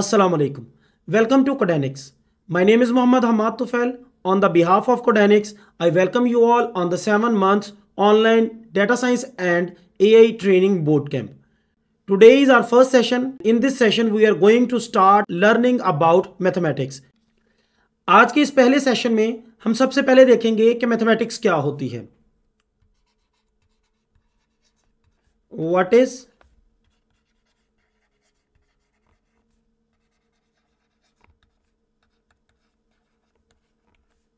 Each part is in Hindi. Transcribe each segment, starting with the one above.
असलकम welcome to Codenics my name is Mohammad Hamad Tufail on the behalf of Codenics I welcome you all on the seven month online data science and a training boot camp today is our first session in this session we are going to start learning about mathematics आज के इस पहले सेशन में हम सबसे पहले देखेंगे कि मैथमेटिक्स क्या होती है वट इज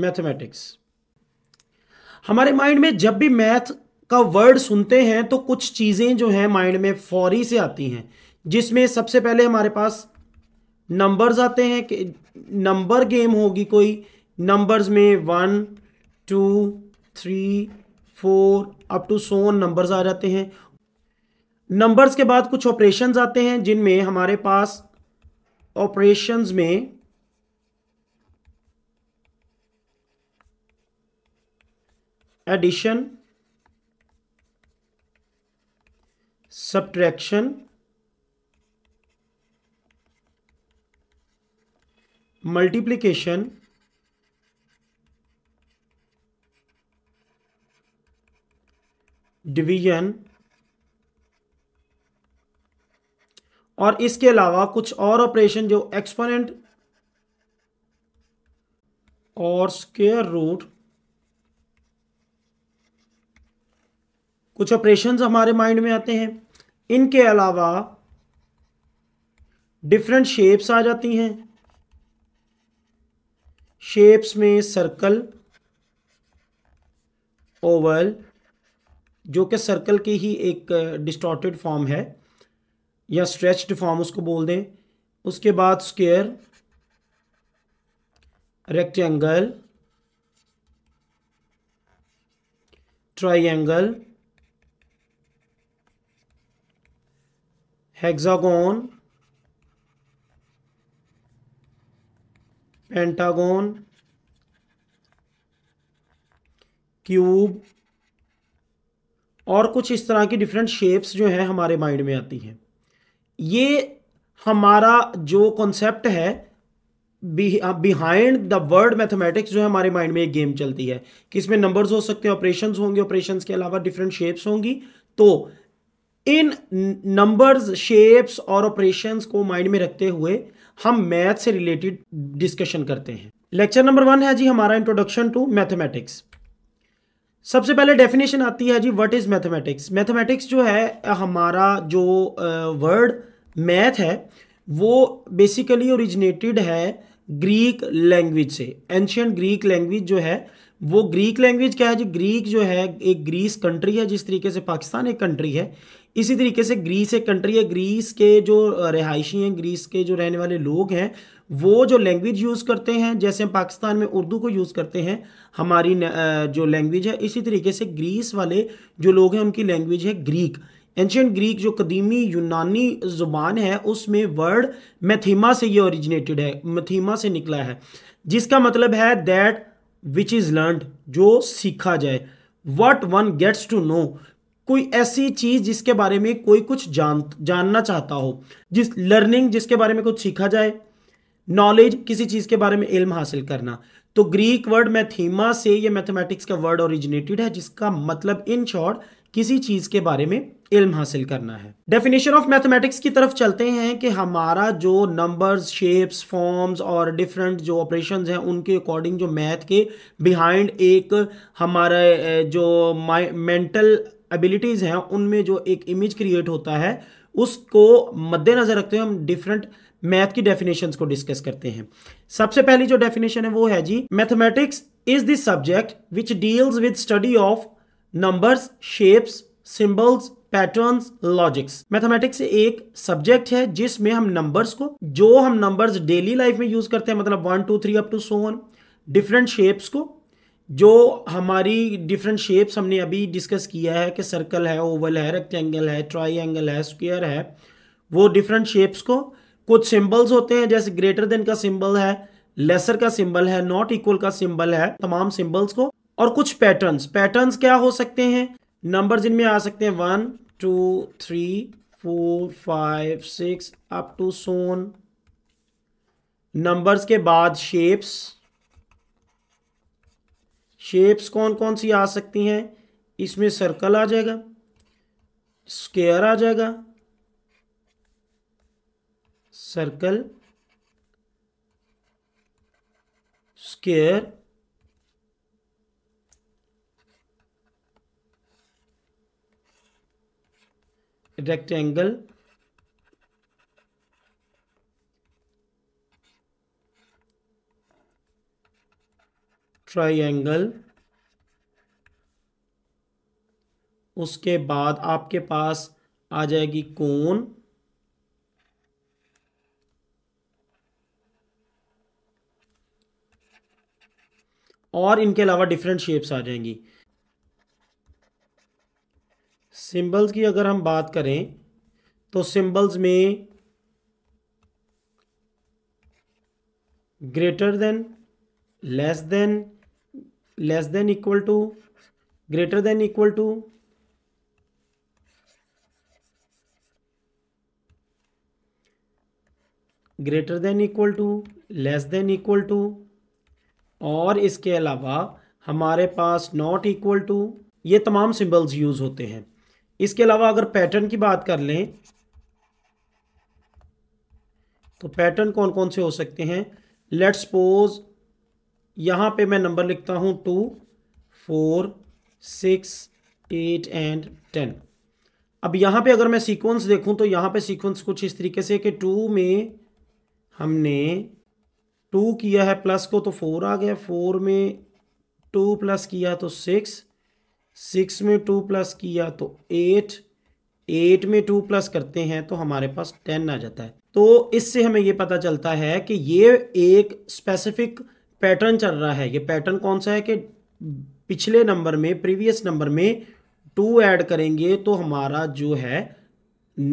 मैथमेटिक्स हमारे माइंड में जब भी मैथ का वर्ड सुनते हैं तो कुछ चीज़ें जो हैं माइंड में फौरी से आती हैं जिसमें सबसे पहले हमारे पास नंबर्स आते हैं कि नंबर गेम होगी कोई नंबर्स में one two three four up to so on numbers आ जाते हैं नंबर्स के बाद कुछ ऑपरेशंस आते हैं जिनमें हमारे पास ऑपरेशंस में एडिशन सब्ट्रैक्शन मल्टीप्लीकेशन डिवीजन और इसके अलावा कुछ और ऑपरेशन जो एक्सपोनेंट और स्केयर रूट कुछ ऑपरेशन हमारे माइंड में आते हैं इनके अलावा डिफरेंट शेप्स आ जाती हैं शेप्स में सर्कल ओवल जो कि सर्कल की ही एक डिस्टॉर्टेड uh, फॉर्म है या स्ट्रेच्ड फॉर्म उसको बोल दें उसके बाद square rectangle triangle hexagon pentagon cube और कुछ इस तरह की डिफरेंट शेप्स जो है हमारे माइंड में आती हैं ये हमारा जो कॉन्सेप्ट है बिहाइंड द वर्ड मैथमेटिक्स जो है हमारे माइंड में एक गेम चलती है कि इसमें नंबर्स हो सकते हैं ऑपरेशंस होंगे ऑपरेशंस के अलावा डिफरेंट शेप्स होंगी तो इन नंबर्स शेप्स और ऑपरेशंस को माइंड में रखते हुए हम मैथ से रिलेटेड डिस्कशन करते हैं लेक्चर नंबर वन है जी हमारा इंट्रोडक्शन टू मैथमेटिक्स सबसे पहले डेफिनेशन आती है जी व्हाट इज़ मैथमेटिक्स मैथमेटिक्स जो है हमारा जो वर्ड uh, मैथ है वो बेसिकली ओरिजिनेटेड है ग्रीक लैंग्वेज से एंशियंट ग्रीक लैंग्वेज जो है वो ग्रीक लैंग्वेज क्या है जी ग्रीक जो है एक ग्रीस कंट्री है जिस तरीके से पाकिस्तान एक कंट्री है इसी तरीके से ग्रीस एक कंट्री है ग्रीस के जो रिहायशी हैं ग्रीस के जो रहने वाले लोग हैं वो जो लैंग्वेज यूज़ करते हैं जैसे हम पाकिस्तान में उर्दू को यूज़ करते हैं हमारी जो लैंग्वेज है इसी तरीके से ग्रीस वाले जो लोग हैं उनकी लैंग्वेज है ग्रीक एंशियट ग्रीक जो कदीमी यूनानी ज़ुबान है उसमें वर्ड मैथीमा से ये ओरिजिनेटेड है मैथीमा से निकला है जिसका मतलब है दैट विच इज़ लर्नड जो सीखा जाए what one gets to know कोई ऐसी चीज जिसके बारे में कोई कुछ जान जानना चाहता हो जिस लर्निंग जिसके बारे में कुछ सीखा जाए नॉलेज किसी चीज के बारे में इल्म हासिल करना तो ग्रीक वर्ड मैथीमा से ये मैथमेटिक्स का वर्ड ओरिजिनेटेड है जिसका मतलब इन शॉर्ट किसी चीज के बारे में इल्म हासिल करना है डेफिनेशन ऑफ मैथमेटिक्स की तरफ चलते हैं कि हमारा जो नंबर्स शेप्स फॉर्म्स और डिफरेंट जो ऑपरेशन हैं उनके अकॉर्डिंग जो मैथ के बिहाइंड एक हमारा जो मेंटल एबिलिटीज़ हैं उनमें जो एक इमेज क्रिएट होता है उसको मद्देनज़र रखते हुए हम डिफरेंट मैथ की डेफिनेशंस को डिस्कस करते हैं सबसे पहली जो डेफिनेशन है वो है जी mathematics is the subject which deals with study of numbers shapes symbols patterns logics mathematics एक सब्जेक्ट है जिसमें हम नंबर्स को जो हम नंबर्स डेली लाइफ में यूज करते हैं मतलब one two three up to so on different shapes को जो हमारी डिफरेंट शेप्स हमने अभी डिस्कस किया है कि सर्कल है ओवल है रेक्टेंगल है ट्राइंगल है स्क्वायर है वो डिफरेंट शेप्स को कुछ सिंबल्स होते हैं जैसे ग्रेटर देन का सिंबल है लेसर का सिंबल है नॉट इक्वल का सिंबल है तमाम सिंबल्स को और कुछ पैटर्न्स पैटर्न्स क्या हो सकते हैं नंबर्स इनमें आ सकते हैं one two three four five six up to so on numbers के बाद शेप्स शेप्स कौन कौन सी आ सकती हैं इसमें सर्कल आ जाएगा स्क्वायर आ जाएगा सर्कल स्क्वायर रेक्टेंगल ट्राइंगल उसके बाद आपके पास आ जाएगी कोन और इनके अलावा डिफरेंट शेप्स आ जाएंगी सिंबल्स की अगर हम बात करें तो सिंबल्स में greater than less than less than equal to greater than equal to greater than equal to less than equal to और इसके अलावा हमारे पास नॉट इक्वल टू ये तमाम सिंबल्स यूज होते हैं इसके अलावा अगर पैटर्न की बात कर लें तो पैटर्न कौन कौन से हो सकते हैं लेट्स सपोज यहाँ पे मैं नंबर लिखता हूँ two four six eight and ten अब यहाँ पे अगर मैं सीक्वेंस देखूँ तो यहाँ पे सीक्वेंस कुछ इस तरीके से कि टू में हमने टू किया है प्लस को तो फोर आ गया फोर में टू प्लस किया तो सिक्स सिक्स में टू प्लस किया तो एट एट में टू प्लस करते हैं तो हमारे पास टेन आ जाता है तो इससे हमें ये पता चलता है कि ये एक स्पेसिफिक पैटर्न चल रहा है ये पैटर्न कौन सा है कि पिछले नंबर में प्रीवियस नंबर में टू ऐड करेंगे तो हमारा जो है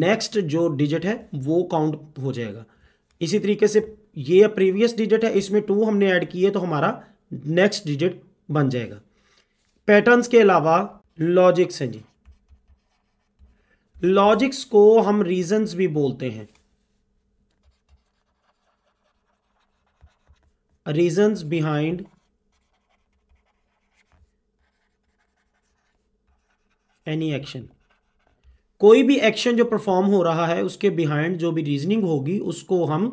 नेक्स्ट जो डिजिट है वो काउंट हो जाएगा इसी तरीके से ये प्रीवियस डिजिट है इसमें टू हमने ऐड किए तो हमारा नेक्स्ट डिजिट बन जाएगा पैटर्न्स के अलावा लॉजिक्स हैं जी लॉजिक्स को हम रीजंस भी बोलते हैं reasons behind एनी एक्शन कोई भी एक्शन जो परफॉर्म हो रहा है उसके बिहाइंड जो भी रीजनिंग होगी उसको हम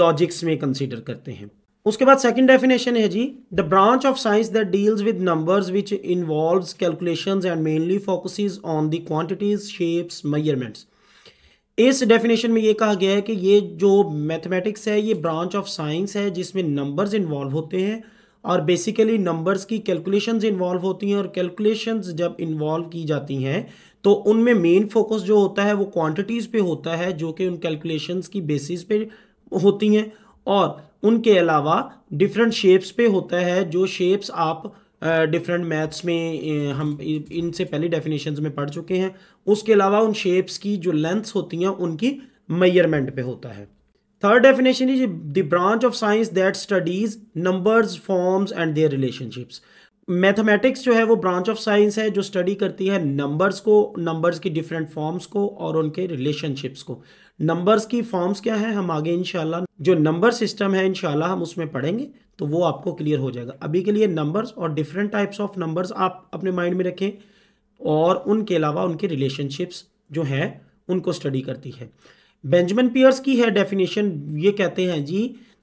लॉजिक्स में कंसिडर करते हैं उसके बाद सेकंड डेफिनेशन है जी the branch of science that deals with numbers which involves calculations and mainly focuses on the quantities shapes measurements इस डेफिनेशन में ये कहा गया है कि ये जो मैथमेटिक्स है ये ब्रांच ऑफ साइंस है जिसमें नंबर्स इन्वॉल्व होते हैं और बेसिकली नंबर्स की कैलकुलेशंस इन्वॉल्व होती हैं और कैलकुलेशंस जब इन्वॉल्व की जाती हैं तो उनमें मेन फोकस जो होता है वो क्वांटिटीज़ पे होता है जो कि उन कैलकुलेशंस की बेसिस पे होती हैं और उनके अलावा डिफरेंट शेप्स पे होता है जो शेप्स आप डिफरेंट मैथ्स में हम इनसे पहले डेफिनेशन में पढ़ चुके हैं उसके अलावा उन शेप्स की जो लेंथ्स होती हैं उनकी मेयरमेंट पे होता है third definition is the branch of science that studies numbers forms and their relationships mathematics जो है वो ब्रांच ऑफ साइंस है जो स्टडी करती है नंबर्स को नंबर्स की डिफरेंट फॉर्म्स को और उनके रिलेशनशिप्स को नंबर्स की फॉर्म्स क्या है हम आगे इनशाला जो नंबर सिस्टम है इनशाला हम उसमें पढ़ेंगे तो वो आपको क्लियर हो जाएगा अभी के लिए नंबर्स और डिफरेंट टाइप्स ऑफ नंबर्स आप अपने माइंड में रखें और उनके अलावा उनके रिलेशनशिप्स जो हैं उनको स्टडी करती है बेंजमिन पियर्स की है डेफिनेशन ये कहते हैं जी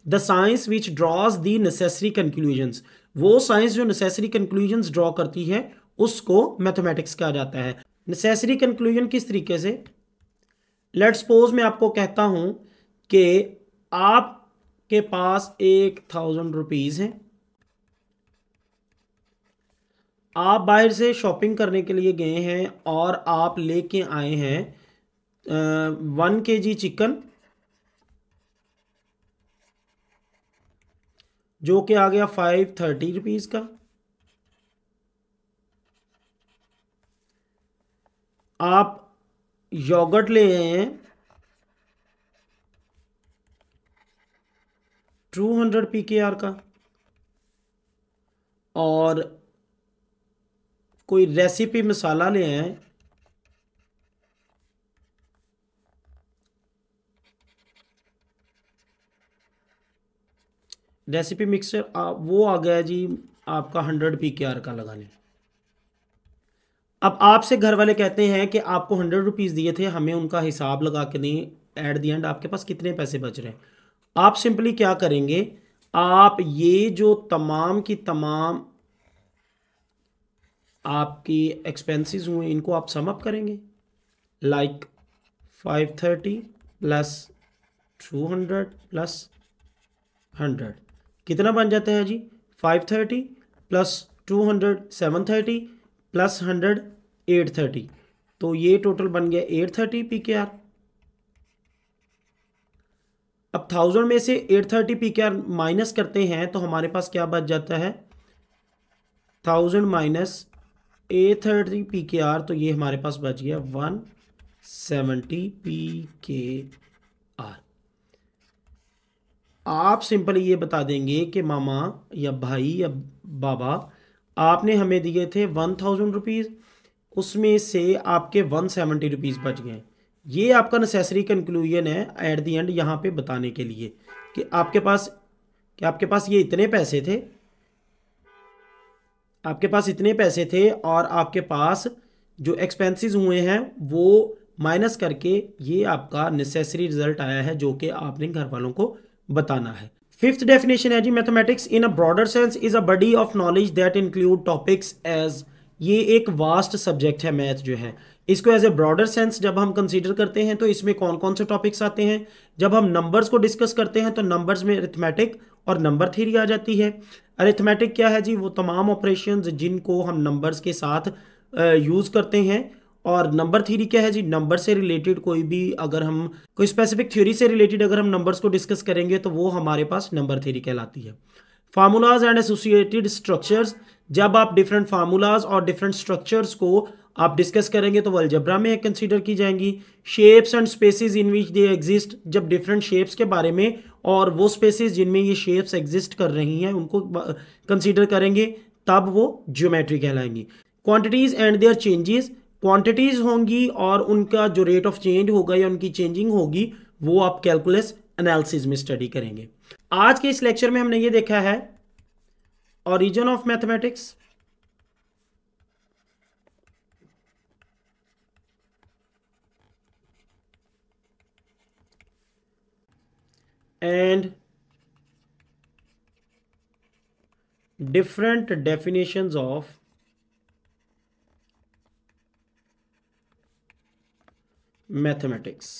the science which draws the necessary conclusions वो साइंस जो नेसेसरी कंक्लूजन्स ड्रॉ करती है उसको मैथमेटिक्स कहा जाता है नेसेसरी कंक्लूजन किस तरीके से लेट सपोज मैं आपको कहता हूं कि आपके पास एक थाउजेंड रुपीज़ हैं आप बाहर से शॉपिंग करने के लिए गए हैं और आप लेके आए हैं वन के जी चिकन जो कि आ गया फाइव थर्टी रुपीज़ का आप योगर्ट ले हैं 200 हंड्रेड पी आर का और कोई रेसिपी मसाला ले आए रेसिपी मिक्सर आ, वो आ गया जी आपका हंड्रेड पी आर का लगा लें अब आपसे घर वाले कहते हैं कि आपको हंड्रेड रुपीज़ दिए थे हमें उनका हिसाब लगा के नहीं एट दी एंड आपके पास कितने पैसे बच रहे हैं आप सिंपली क्या करेंगे आप ये जो तमाम की तमाम आपकी एक्सपेंसेस हुए इनको आप सम अप करेंगे like five thirty plus two hundred plus hundred कितना बन जाता है जी five thirty plus two hundred seven thirty plus hundred eight thirty तो ये टोटल बन गया eight thirty P K R अब थाउजेंड में से eight thirty P K R minus करते हैं तो हमारे पास क्या बच जाता है thousand minus eight thirty P K R तो ये हमारे पास बच गया one seventy P K R आप सिंपल ये बता देंगे कि मामा या भाई या बाबा आपने हमें दिए थे वन थाउजेंड रुपीज़ उसमें से आपके वन सेवेंटी रुपीज़ बच गए ये आपका नेसेसरी कंक्लूजन है एट दी एंड यहाँ पे बताने के लिए कि आपके पास कि आपके पास ये इतने पैसे थे आपके पास इतने पैसे थे और आपके पास जो एक्सपेंसेस हुए हैं वो माइनस करके ये आपका नेसेसरी रिजल्ट आया है जो कि आपने घर वालों को बताना है फिफ्थ डेफिनेशन है जी mathematics in a broader sense is a body of knowledge that include topics as ये एक वास्ट सब्जेक्ट है मैथ जो है इसको एज ए ब्रॉडर सेंस जब हम कंसीडर करते हैं तो इसमें कौन कौन से टॉपिक्स आते हैं जब हम नंबर्स को डिस्कस करते हैं तो नंबर्स में अरिथमेटिक और नंबर थ्योरी आ जाती है अरिथमेटिक क्या है जी वो तमाम ऑपरेशन जिनको हम नंबर्स के साथ यूज़ करते हैं और नंबर थ्योरी क्या है जी नंबर से रिलेटेड कोई भी अगर हम कोई स्पेसिफिक थ्योरी से रिलेटेड अगर हम नंबर्स को डिस्कस करेंगे तो वो हमारे पास नंबर थ्योरी कहलाती है फार्मूलाज एंड एसोसिएटेड स्ट्रक्चर्स जब आप डिफरेंट फार्मूलाज और डिफरेंट स्ट्रक्चर्स को आप डिस्कस करेंगे तो वो में कंसिडर की जाएंगी shapes and spaces in which they exist जब डिफरेंट शेप्स के बारे में और वो स्पेसिस जिनमें ये शेप्स एग्जिस्ट कर रही हैं उनको कंसिडर करेंगे तब वो ज्योमेट्री कहलाएंगी quantities and their changes quantities होंगी और उनका जो रेट ऑफ चेंज होगा या उनकी चेंजिंग होगी वो आप कैलकुलस एनालिसिस में स्टडी करेंगे आज के इस लेक्चर में हमने ये देखा है origin of mathematics and different definitions of mathematics